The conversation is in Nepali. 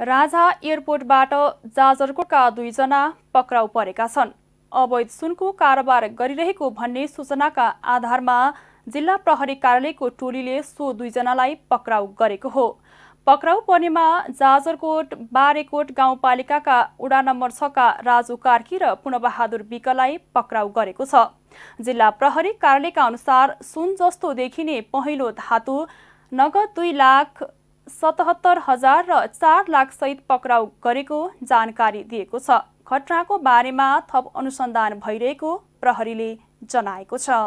राजा एयरपोर्टबाट जाजरकोटका दुईजना पक्राउ परेका छन् अवैध सुनको कारोबार गरिरहेको भन्ने सूचनाका आधारमा जिल्ला प्रहरी कार्यालयको टोलीले सो दुईजनालाई पक्राउ गरेको हो पक्राउ पर्नेमा जाजरकोट बारेकोट गाउँपालिकाका उडा नम्बर छका राजु कार्की र पुनबहादुर विकलाई पक्राउ गरेको छ जिल्ला प्रहरी कार्यालयका अनुसार सुन जस्तो देखिने पहिलो धातु नगद दुई लाख सतहत्तर हजार र चार लाखसहित पक्राउ गरेको जानकारी दिएको छ घटनाको बारेमा थप अनुसन्धान भइरहेको प्रहरीले जनाएको छ